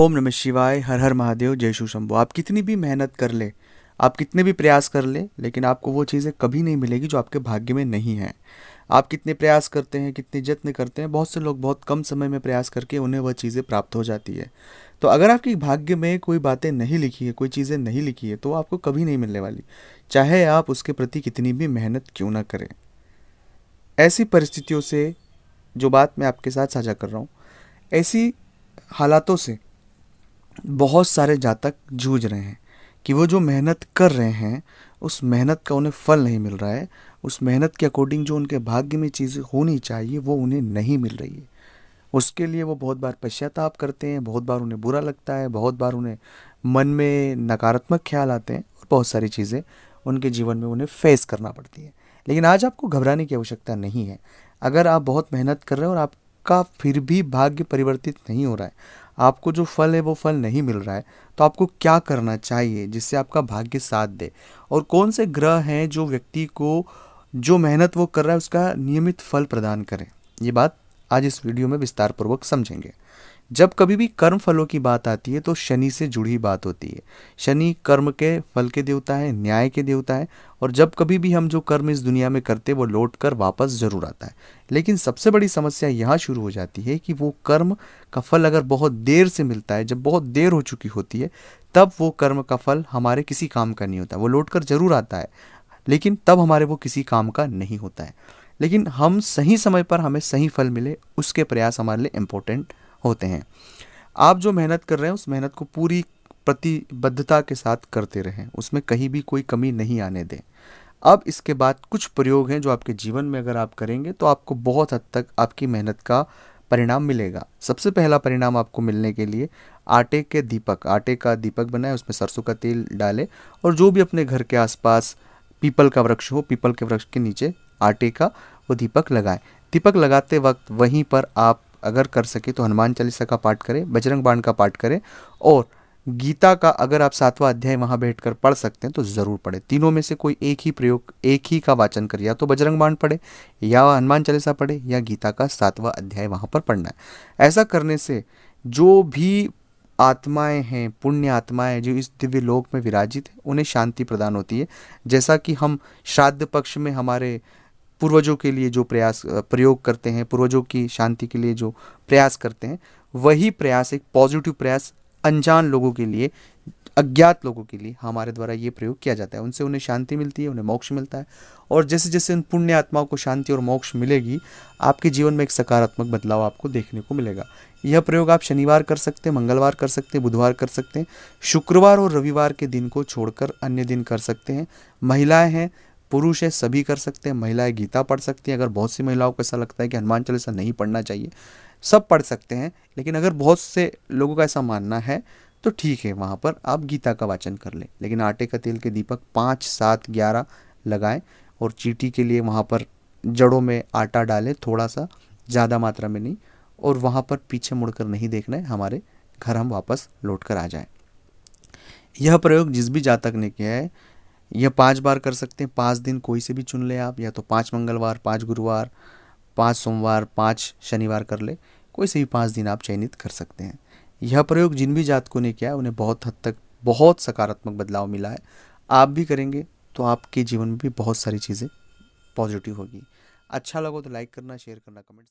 ओम नमः शिवाय हर हर महादेव जय शु शंभु आप कितनी भी मेहनत कर ले आप कितने भी प्रयास कर ले लेकिन आपको वो चीज़ें कभी नहीं मिलेगी जो आपके भाग्य में नहीं है आप कितने प्रयास करते हैं कितने जत्न करते हैं बहुत से लोग बहुत कम समय में प्रयास करके उन्हें वह चीज़ें प्राप्त हो जाती है तो अगर आपकी भाग्य में कोई बातें नहीं लिखी है कोई चीज़ें नहीं लिखी है तो आपको कभी नहीं मिलने वाली चाहे आप उसके प्रति कितनी भी मेहनत क्यों ना करें ऐसी परिस्थितियों से जो बात मैं आपके साथ साझा कर रहा हूँ ऐसी हालातों से बहुत सारे जातक जूझ रहे हैं कि वो जो मेहनत कर रहे हैं उस मेहनत का उन्हें फल नहीं मिल रहा है उस मेहनत के अकॉर्डिंग जो उनके भाग्य में चीज़ें होनी चाहिए वो उन्हें नहीं मिल रही है उसके लिए वो बहुत बार पश्चाताप करते हैं बहुत बार उन्हें बुरा लगता है बहुत बार उन्हें मन में नकारात्मक ख्याल आते हैं और बहुत सारी चीज़ें उनके जीवन में उन्हें फेस करना पड़ती है लेकिन आज आपको घबराने की आवश्यकता नहीं है अगर आप बहुत मेहनत कर रहे हैं और आपका फिर भी भाग्य परिवर्तित नहीं हो रहा है आपको जो फल है वो फल नहीं मिल रहा है तो आपको क्या करना चाहिए जिससे आपका भाग्य साथ दे और कौन से ग्रह हैं जो व्यक्ति को जो मेहनत वो कर रहा है उसका नियमित फल प्रदान करें ये बात आज इस वीडियो में विस्तारपूर्वक समझेंगे जब कभी भी कर्म फलों की बात आती है तो शनि से जुड़ी बात होती है शनि कर्म के फल के देवता है न्याय के देवता है और जब कभी भी हम जो कर्म इस दुनिया में करते वो लौट कर वापस जरूर आता है लेकिन सबसे बड़ी समस्या यहाँ शुरू हो जाती है कि वो कर्म का फल अगर बहुत देर से मिलता है जब बहुत देर हो चुकी होती है तब वो कर्म का फल हमारे किसी काम का नहीं होता वो लौट कर जरूर आता है लेकिन तब हमारे वो किसी काम का नहीं होता है लेकिन हम सही समय पर हमें सही फल मिले उसके प्रयास हमारे लिए इम्पोर्टेंट होते हैं आप जो मेहनत कर रहे हैं उस मेहनत को पूरी प्रतिबद्धता के साथ करते रहें उसमें कहीं भी कोई कमी नहीं आने दें अब इसके बाद कुछ प्रयोग हैं जो आपके जीवन में अगर आप करेंगे तो आपको बहुत हद तक आपकी मेहनत का परिणाम मिलेगा सबसे पहला परिणाम आपको मिलने के लिए आटे के दीपक आटे का दीपक बनाए उसमें सरसों का तेल डालें और जो भी अपने घर के आसपास पीपल का वृक्ष हो पीपल के वृक्ष के नीचे आटे का वो दीपक लगाएं दीपक लगाते वक्त वहीं पर आप अगर कर सके तो हनुमान चालीसा का पाठ करें बजरंग बाण का पाठ करें और गीता का अगर आप सातवां अध्याय वहाँ बैठ कर पढ़ सकते हैं तो ज़रूर पढ़ें तीनों में से कोई एक ही प्रयोग एक ही का वाचन करें या तो बजरंग बाण पढ़े या हनुमान चालीसा पढ़े या गीता का सातवां अध्याय वहाँ पर पढ़ना है ऐसा करने से जो भी आत्माएं हैं पुण्य आत्माएं जो इस दिव्य लोक में विराजित हैं उन्हें शांति प्रदान होती है जैसा कि हम श्राद्ध पक्ष में हमारे पूर्वजों के लिए जो प्रयास प्रयोग करते हैं पूर्वजों की शांति के लिए जो प्रयास करते हैं वही प्रयास एक पॉजिटिव प्रयास अनजान लोगों के लिए अज्ञात लोगों के लिए हमारे द्वारा ये प्रयोग किया जाता है उनसे उन्हें शांति मिलती है उन्हें मोक्ष मिलता है और जैसे जैसे उन पुण्य आत्माओं को शांति और मोक्ष मिलेगी आपके जीवन में एक सकारात्मक बदलाव आपको देखने को मिलेगा यह प्रयोग आप शनिवार कर सकते हैं मंगलवार कर सकते हैं बुधवार कर सकते हैं शुक्रवार और रविवार के दिन को छोड़कर अन्य दिन कर सकते हैं महिलाएँ हैं पुरुष है सभी कर सकते हैं महिलाएं गीता पढ़ सकती हैं अगर बहुत सी महिलाओं को ऐसा लगता है कि हनुमान चालीसा नहीं पढ़ना चाहिए सब पढ़ सकते हैं लेकिन अगर बहुत से लोगों का ऐसा मानना है तो ठीक है वहाँ पर आप गीता का वाचन कर लें लेकिन आटे का तेल के दीपक पाँच सात ग्यारह लगाएं और चीटी के लिए वहाँ पर जड़ों में आटा डालें थोड़ा सा ज़्यादा मात्रा में नहीं और वहाँ पर पीछे मुड़कर नहीं देखना है हमारे घर हम वापस लौट कर आ जाएं यह प्रयोग जिस भी जातक ने किया है यह पाँच बार कर सकते हैं पाँच दिन कोई से भी चुन ले आप या तो पाँच मंगलवार पाँच गुरुवार पाँच सोमवार पाँच शनिवार कर ले कोई से भी पाँच दिन आप चयनित कर सकते हैं यह प्रयोग जिन भी जातकों ने किया उन्हें बहुत हद तक बहुत सकारात्मक बदलाव मिला है आप भी करेंगे तो आपके जीवन में भी बहुत सारी चीज़ें पॉजिटिव होगी अच्छा लगो तो लाइक करना शेयर करना कमेंट्स